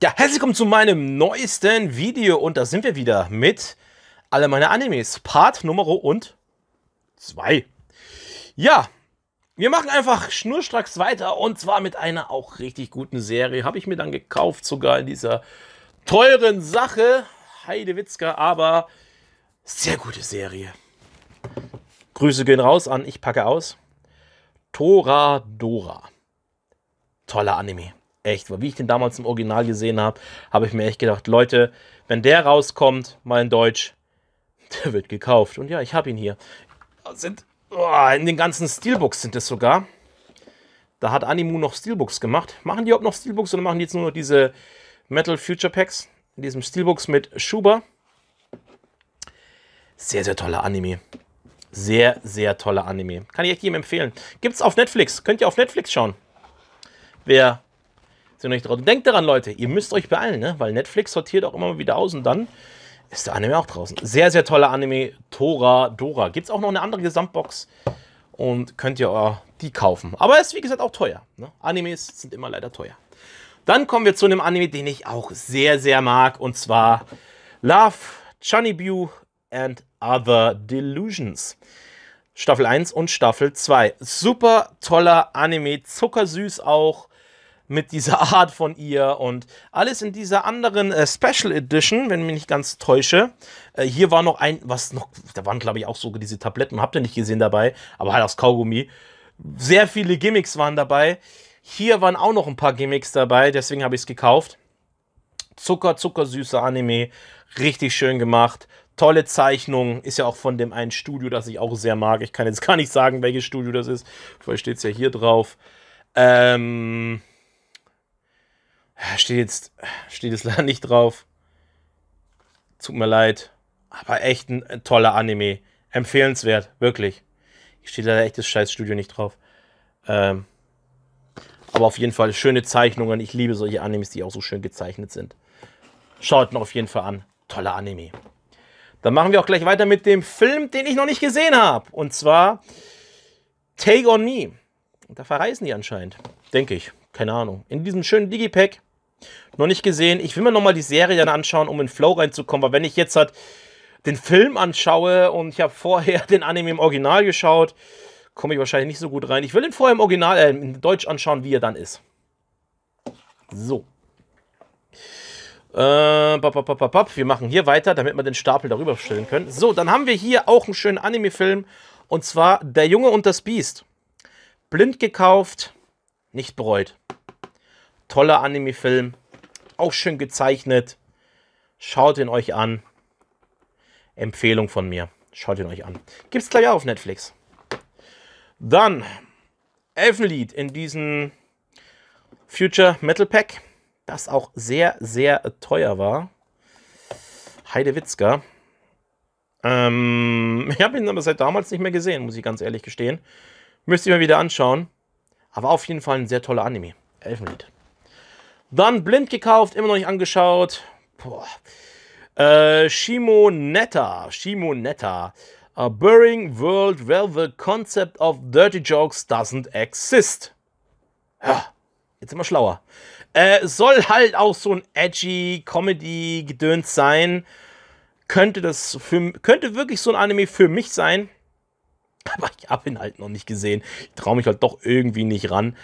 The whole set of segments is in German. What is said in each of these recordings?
Ja, herzlich willkommen zu meinem neuesten Video und da sind wir wieder mit alle meine Animes. Part Nummer und 2. Ja, wir machen einfach schnurstracks weiter und zwar mit einer auch richtig guten Serie. Habe ich mir dann gekauft, sogar in dieser teuren Sache. Heidewitzka, aber sehr gute Serie. Grüße gehen raus an, ich packe aus. Tora Dora. Toller Anime echt, weil wie ich den damals im Original gesehen habe, habe ich mir echt gedacht, Leute, wenn der rauskommt, mal in Deutsch, der wird gekauft. Und ja, ich habe ihn hier. Sind, oh, in den ganzen Steelbooks sind es sogar. Da hat Animu noch Steelbooks gemacht. Machen die überhaupt noch Steelbooks oder machen die jetzt nur noch diese Metal Future Packs? In diesem Steelbooks mit Schuber. Sehr, sehr toller Anime. Sehr, sehr toller Anime. Kann ich echt jedem empfehlen. Gibt's auf Netflix. Könnt ihr auf Netflix schauen. Wer sind euch draußen. Denkt daran, Leute, ihr müsst euch beeilen, ne? weil Netflix sortiert auch immer wieder aus und dann ist der Anime auch draußen. Sehr, sehr toller Anime, Tora Dora. Gibt es auch noch eine andere Gesamtbox und könnt ihr die kaufen. Aber ist, wie gesagt, auch teuer. Ne? Animes sind immer leider teuer. Dann kommen wir zu einem Anime, den ich auch sehr, sehr mag und zwar Love, Chunibyu and Other Delusions. Staffel 1 und Staffel 2. Super toller Anime, zuckersüß auch mit dieser Art von ihr und alles in dieser anderen äh, Special Edition, wenn mich nicht ganz täusche. Äh, hier war noch ein, was noch, da waren glaube ich auch so diese Tabletten, habt ihr nicht gesehen dabei, aber halt aus Kaugummi. Sehr viele Gimmicks waren dabei. Hier waren auch noch ein paar Gimmicks dabei, deswegen habe ich es gekauft. Zucker, zuckersüßer Anime, richtig schön gemacht. Tolle Zeichnung, ist ja auch von dem einen Studio, das ich auch sehr mag. Ich kann jetzt gar nicht sagen, welches Studio das ist. Vielleicht steht es ja hier drauf. Ähm, äh, steht jetzt, steht es leider nicht drauf. Tut mir leid. Aber echt ein äh, toller Anime. Empfehlenswert, wirklich. Hier steht leider echt das Scheißstudio nicht drauf. Ähm, aber auf jeden Fall schöne Zeichnungen. Ich liebe solche Animes, die auch so schön gezeichnet sind. Schaut noch auf jeden Fall an. Toller Anime. Dann machen wir auch gleich weiter mit dem Film, den ich noch nicht gesehen habe. Und zwar Take on Me. Und da verreisen die anscheinend. Denke ich. Keine Ahnung. In diesem schönen Digipack noch nicht gesehen. Ich will mir nochmal die Serie dann anschauen, um in Flow reinzukommen, weil wenn ich jetzt halt den Film anschaue und ich habe vorher den Anime im Original geschaut, komme ich wahrscheinlich nicht so gut rein. Ich will ihn vorher im Original, äh, in Deutsch anschauen, wie er dann ist. So. Äh, bap, bap, bap, bap. Wir machen hier weiter, damit wir den Stapel darüber stellen können. So, dann haben wir hier auch einen schönen Anime-Film. Und zwar Der Junge und das Biest. Blind gekauft, nicht bereut. Toller Anime-Film. Auch schön gezeichnet. Schaut ihn euch an. Empfehlung von mir. Schaut ihn euch an. Gibt es gleich auch auf Netflix. Dann Elfenlied in diesem Future Metal Pack, das auch sehr, sehr teuer war. Heidewitzka. Ähm, ich habe ihn aber seit damals nicht mehr gesehen, muss ich ganz ehrlich gestehen. Müsste ich mal wieder anschauen. Aber auf jeden Fall ein sehr toller Anime. Elfenlied. Dann blind gekauft, immer noch nicht angeschaut. Boah. Äh, Shimonetta. Shimonetta. A Boring World where the concept of dirty jokes doesn't exist. Ja, jetzt immer schlauer. Äh, soll halt auch so ein edgy Comedy-Gedöns sein. Könnte das für, könnte wirklich so ein Anime für mich sein. Aber ich habe ihn halt noch nicht gesehen. Ich traue mich halt doch irgendwie nicht ran.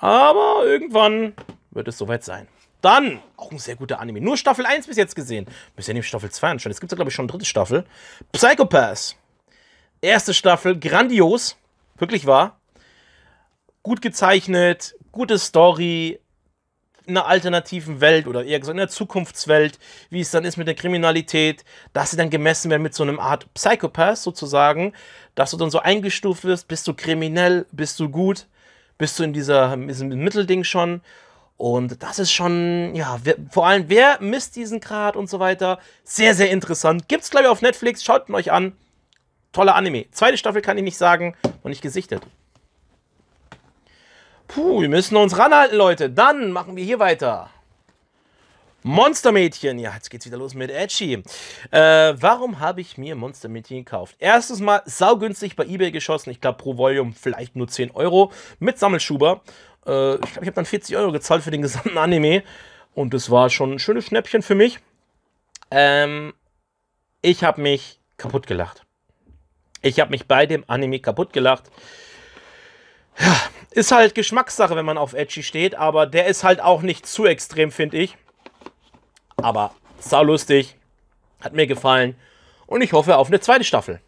Aber irgendwann wird es soweit sein. Dann, auch ein sehr guter Anime. Nur Staffel 1 bis jetzt gesehen. Müssen ja Staffel 2 anschauen. Es gibt ja, glaube ich, schon eine dritte Staffel. Psychopath. Erste Staffel, grandios. Wirklich wahr. Gut gezeichnet, gute Story, in einer alternativen Welt oder eher gesagt in der Zukunftswelt, wie es dann ist mit der Kriminalität, dass sie dann gemessen werden mit so einem Art Psychopath sozusagen, dass du dann so eingestuft wirst, bist du kriminell, bist du gut, bist du in dieser in diesem Mittelding schon und das ist schon, ja, wer, vor allem, wer misst diesen Grad und so weiter? Sehr, sehr interessant. Gibt's, glaube ich, auf Netflix. Schaut ihn euch an. Toller Anime. Zweite Staffel kann ich nicht sagen. Und nicht gesichtet. Puh, wir müssen uns ranhalten, Leute. Dann machen wir hier weiter. Monstermädchen. Ja, jetzt geht's wieder los mit Edgy. Äh, warum habe ich mir Monstermädchen gekauft? Erstes Mal saugünstig bei Ebay geschossen. Ich glaube, pro Volume vielleicht nur 10 Euro mit Sammelschuber. Äh, ich glaube, ich habe dann 40 Euro gezahlt für den gesamten Anime. Und das war schon ein schönes Schnäppchen für mich. Ähm, ich habe mich kaputt gelacht. Ich habe mich bei dem Anime kaputt gelacht. Ja, ist halt Geschmackssache, wenn man auf Edgy steht, aber der ist halt auch nicht zu extrem, finde ich. Aber saulustig, hat mir gefallen und ich hoffe auf eine zweite Staffel.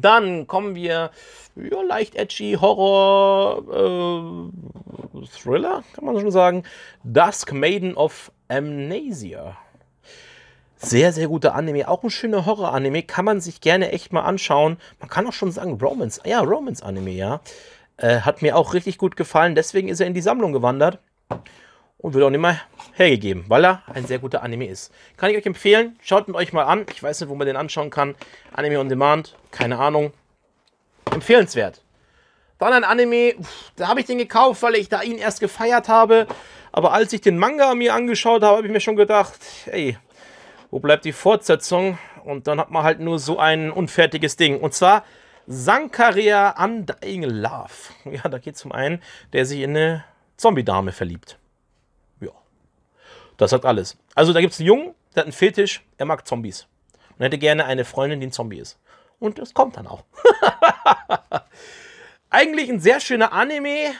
Dann kommen wir, ja, leicht edgy, Horror, äh, Thriller, kann man schon sagen. Dusk Maiden of Amnesia. Sehr, sehr guter Anime. Auch ein schöner Horror-Anime. Kann man sich gerne echt mal anschauen. Man kann auch schon sagen, Romance. Ja, Romance-Anime, ja. Äh, hat mir auch richtig gut gefallen. Deswegen ist er in die Sammlung gewandert und wird auch nicht mehr hergegeben, weil er ein sehr guter Anime ist. Kann ich euch empfehlen, schaut ihn euch mal an. Ich weiß nicht, wo man den anschauen kann. Anime on Demand, keine Ahnung. Empfehlenswert. Dann ein Anime, da habe ich den gekauft, weil ich da ihn erst gefeiert habe. Aber als ich den Manga mir angeschaut habe, habe ich mir schon gedacht, ey, wo bleibt die Fortsetzung? Und dann hat man halt nur so ein unfertiges Ding. Und zwar Sankaria Undying Love. Ja, da geht es um einen, der sich in eine Zombie-Dame verliebt. Das sagt alles. Also da gibt es einen Jungen, der hat einen Fetisch, er mag Zombies. Und hätte gerne eine Freundin, die ein Zombie ist. Und das kommt dann auch. Eigentlich ein sehr schöner Anime,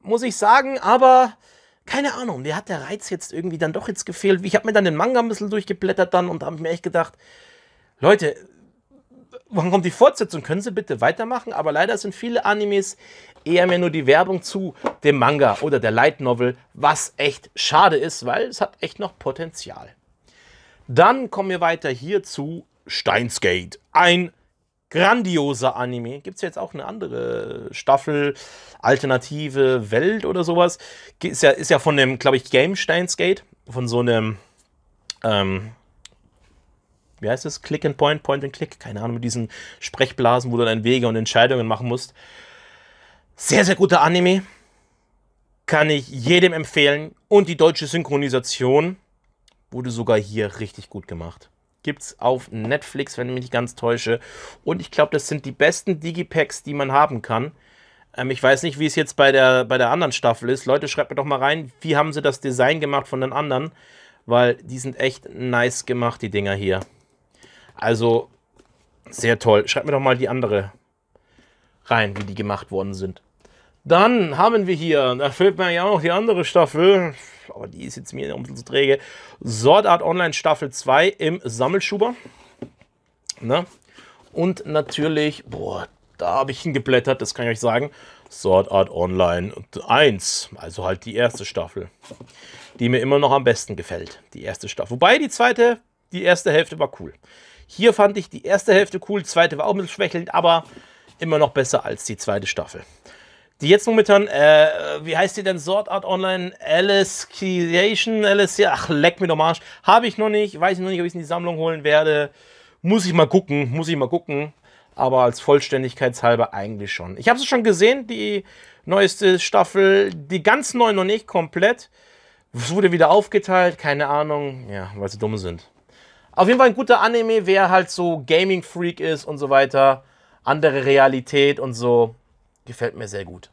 muss ich sagen, aber keine Ahnung, mir hat der Reiz jetzt irgendwie dann doch jetzt gefehlt. Ich habe mir dann den Manga ein bisschen durchgeblättert dann und habe ich mir echt gedacht, Leute, wann kommt die Fortsetzung? Können Sie bitte weitermachen? Aber leider sind viele Animes eher mehr nur die Werbung zu dem Manga oder der Light Novel, was echt schade ist, weil es hat echt noch Potenzial. Dann kommen wir weiter hier zu Steinsgate. Ein grandioser Anime. Gibt es jetzt auch eine andere Staffel, alternative Welt oder sowas. Ist ja, ist ja von dem, glaube ich, Game Steins Gate, von so einem ähm, wie heißt es, Click and Point, Point and Click, keine Ahnung, mit diesen Sprechblasen, wo du dann Wege und Entscheidungen machen musst. Sehr, sehr guter Anime. Kann ich jedem empfehlen. Und die deutsche Synchronisation wurde sogar hier richtig gut gemacht. Gibt es auf Netflix, wenn ich mich nicht ganz täusche. Und ich glaube, das sind die besten Digipacks, die man haben kann. Ähm, ich weiß nicht, wie es jetzt bei der, bei der anderen Staffel ist. Leute, schreibt mir doch mal rein, wie haben sie das Design gemacht von den anderen? Weil die sind echt nice gemacht, die Dinger hier. Also sehr toll. Schreibt mir doch mal die andere rein, wie die gemacht worden sind. Dann haben wir hier, da fehlt mir ja auch noch die andere Staffel, aber die ist jetzt mir ein bisschen zu träge. Sword Art Online Staffel 2 im Sammelschuber. Ne? Und natürlich, boah, da habe ich hingeblättert, das kann ich euch sagen. Sword Art Online 1, also halt die erste Staffel, die mir immer noch am besten gefällt, die erste Staffel. Wobei die zweite, die erste Hälfte war cool. Hier fand ich die erste Hälfte cool, die zweite war auch ein bisschen schwächelnd, aber immer noch besser als die zweite Staffel. Die jetzt momentan, äh, wie heißt die denn? Sword Art Online Alice Creation, Alice, ach, leck mir doch Arsch. Habe ich noch nicht, weiß ich noch nicht, ob ich es in die Sammlung holen werde. Muss ich mal gucken, muss ich mal gucken. Aber als Vollständigkeitshalber eigentlich schon. Ich habe es schon gesehen, die neueste Staffel, die ganz neu noch nicht komplett. Es wurde wieder aufgeteilt, keine Ahnung, ja, weil sie dumm sind. Auf jeden Fall ein guter Anime, wer halt so Gaming-Freak ist und so weiter. Andere Realität und so. Gefällt mir sehr gut.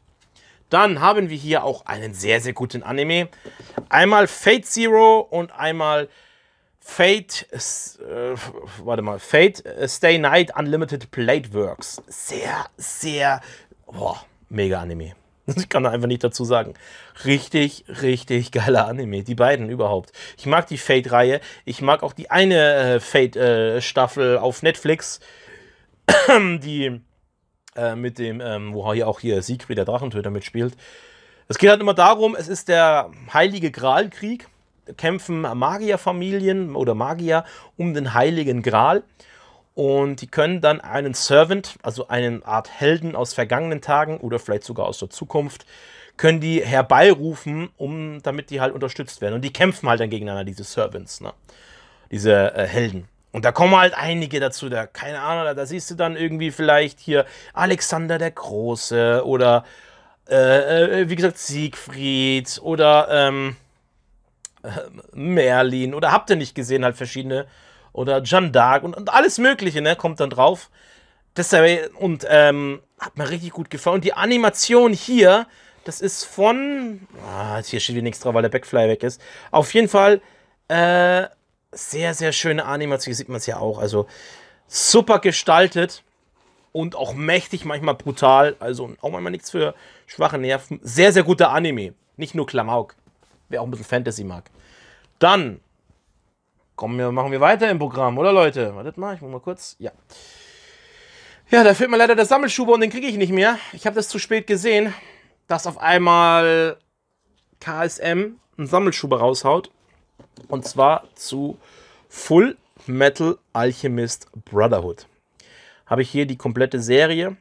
Dann haben wir hier auch einen sehr, sehr guten Anime. Einmal Fate Zero und einmal Fate, äh, warte mal, Fate äh, Stay Night Unlimited Blade Works. Sehr, sehr, boah, mega Anime. Ich kann da einfach nicht dazu sagen. Richtig, richtig geiler Anime. Die beiden überhaupt. Ich mag die Fate-Reihe. Ich mag auch die eine äh, Fate-Staffel äh, auf Netflix, die äh, mit dem, ähm, wo hier auch hier Siegfried der Drachentöter mitspielt. Es geht halt immer darum, es ist der Heilige Gral-Krieg. Kämpfen Magierfamilien oder Magier um den Heiligen Gral. Und die können dann einen Servant, also einen Art Helden aus vergangenen Tagen oder vielleicht sogar aus der Zukunft, können die herbeirufen, um damit die halt unterstützt werden. Und die kämpfen halt dann gegeneinander, diese Servants, ne? Diese äh, Helden. Und da kommen halt einige dazu, da, keine Ahnung, da siehst du dann irgendwie vielleicht hier Alexander der Große oder äh, äh wie gesagt Siegfried oder ähm, äh, Merlin oder habt ihr nicht gesehen, halt verschiedene oder Jeanne d'Arc und, und alles Mögliche, ne, kommt dann drauf. Das, und ähm, hat mir richtig gut gefallen. Und die Animation hier, das ist von. Ah, hier steht wieder nichts drauf, weil der Backfly weg ist. Auf jeden Fall äh, sehr, sehr schöne Animation. Hier sieht man es ja auch. Also super gestaltet und auch mächtig, manchmal brutal. Also auch manchmal nichts für schwache Nerven. Sehr, sehr guter Anime. Nicht nur Klamauk. Wer auch ein bisschen Fantasy mag. Dann Kommen wir, machen wir weiter im Programm, oder Leute? Wartet mal, ich muss mal kurz. Ja. Ja, da fehlt mir leider der Sammelschuber und den kriege ich nicht mehr. Ich habe das zu spät gesehen, dass auf einmal KSM einen Sammelschuber raushaut. Und zwar zu Full Metal Alchemist Brotherhood. Habe ich hier die komplette Serie.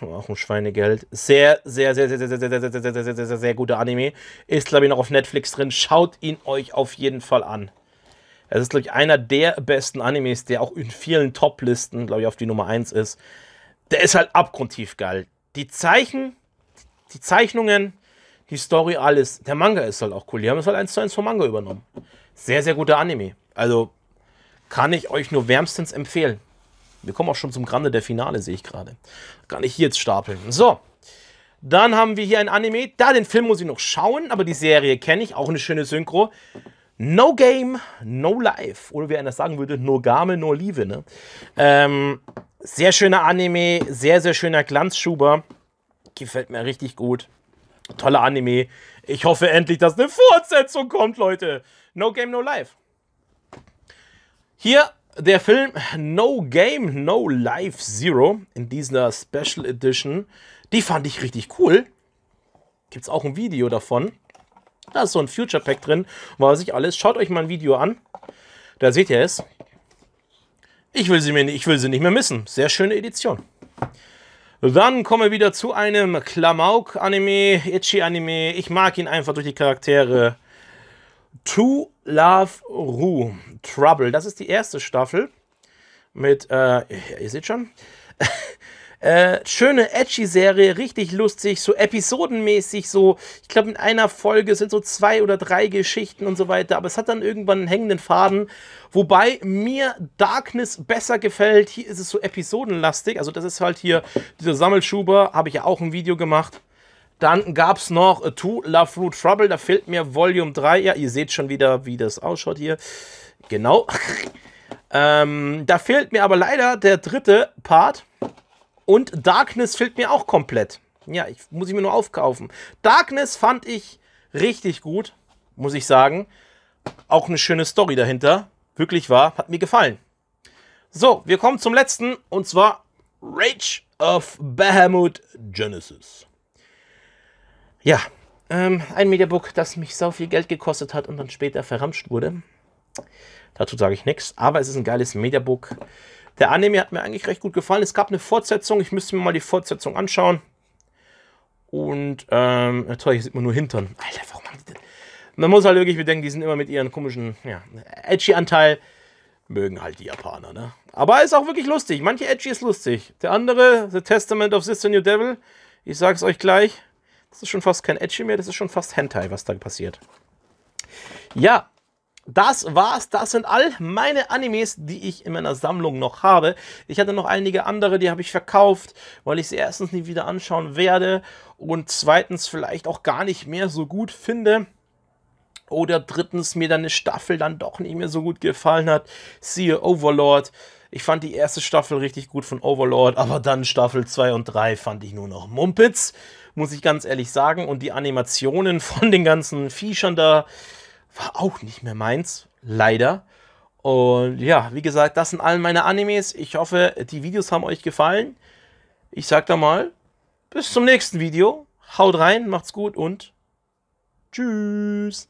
Auch ein Schweinegeld. Sehr, sehr, sehr, sehr, sehr, sehr, sehr, sehr, sehr, sehr, sehr, sehr, sehr guter Anime. Ist, glaube ich, noch auf Netflix drin. Schaut ihn euch auf jeden Fall an. Es ist, glaube ich, einer der besten Animes, der auch in vielen Top-Listen, glaube ich, auf die Nummer 1 ist. Der ist halt abgrundtief geil. Die Zeichen, die Zeichnungen, die Story, alles. Der Manga ist halt auch cool. Die haben es halt 1 zu 1 vom Manga übernommen. Sehr, sehr guter Anime. Also kann ich euch nur wärmstens empfehlen. Wir kommen auch schon zum Grande der Finale, sehe ich gerade. Kann ich hier jetzt stapeln. So. Dann haben wir hier ein Anime. Da den Film muss ich noch schauen, aber die Serie kenne ich. Auch eine schöne Synchro. No Game, No Life. Oder wie einer sagen würde, No Game, No Liebe. Ne? Ähm, sehr schöner Anime, sehr, sehr schöner Glanzschuber. Gefällt mir richtig gut. Toller Anime. Ich hoffe endlich, dass eine Fortsetzung kommt, Leute. No Game, No Life. Hier der Film No Game, No Life Zero in dieser Special Edition. Die fand ich richtig cool. Gibt es auch ein Video davon. Da ist so ein Future Pack drin, weiß ich alles. Schaut euch mal ein Video an. Da seht ihr es. Ich will sie, mir, ich will sie nicht mehr missen. Sehr schöne Edition. Dann kommen wir wieder zu einem Klamauk-Anime, Itchy-Anime. Ich mag ihn einfach durch die Charaktere. To Love Ru, Trouble. Das ist die erste Staffel mit, äh, ihr seht schon, Äh, schöne, edgy Serie, richtig lustig, so episodenmäßig, so, ich glaube, in einer Folge sind so zwei oder drei Geschichten und so weiter, aber es hat dann irgendwann einen hängenden Faden. Wobei mir Darkness besser gefällt. Hier ist es so episodenlastig. Also, das ist halt hier dieser Sammelschuber, habe ich ja auch ein Video gemacht. Dann gab es noch To Love Root Trouble. Da fehlt mir Volume 3. Ja, ihr seht schon wieder, wie das ausschaut hier. Genau. Ähm, da fehlt mir aber leider der dritte Part. Und Darkness fehlt mir auch komplett. Ja, ich, muss ich mir nur aufkaufen. Darkness fand ich richtig gut, muss ich sagen. Auch eine schöne Story dahinter. Wirklich wahr, hat mir gefallen. So, wir kommen zum letzten und zwar Rage of Bahamut Genesis. Ja, ähm, ein Mediabook, das mich so viel Geld gekostet hat und dann später verramscht wurde. Dazu sage ich nichts, aber es ist ein geiles Mediabook. Der Anime hat mir eigentlich recht gut gefallen. Es gab eine Fortsetzung. Ich müsste mir mal die Fortsetzung anschauen. Und, ähm, toll, hier sieht man nur Hintern. Alter, warum haben die das? Man muss halt wirklich bedenken, die sind immer mit ihren komischen, ja, Edgy-Anteil. Mögen halt die Japaner, ne? Aber ist auch wirklich lustig. Manche Edgy ist lustig. Der andere, The Testament of Sister New Devil, ich sag's euch gleich, das ist schon fast kein Edgy mehr, das ist schon fast Hentai, was da passiert. Ja, das war's. Das sind all meine Animes, die ich in meiner Sammlung noch habe. Ich hatte noch einige andere, die habe ich verkauft, weil ich sie erstens nie wieder anschauen werde und zweitens vielleicht auch gar nicht mehr so gut finde. Oder drittens mir dann eine Staffel dann doch nicht mehr so gut gefallen hat. Siehe Overlord. Ich fand die erste Staffel richtig gut von Overlord, aber dann Staffel 2 und 3 fand ich nur noch Mumpitz, muss ich ganz ehrlich sagen. Und die Animationen von den ganzen Viechern da, war auch nicht mehr meins, leider. Und ja, wie gesagt, das sind all meine Animes. Ich hoffe, die Videos haben euch gefallen. Ich sag da mal, bis zum nächsten Video. Haut rein, macht's gut und tschüss.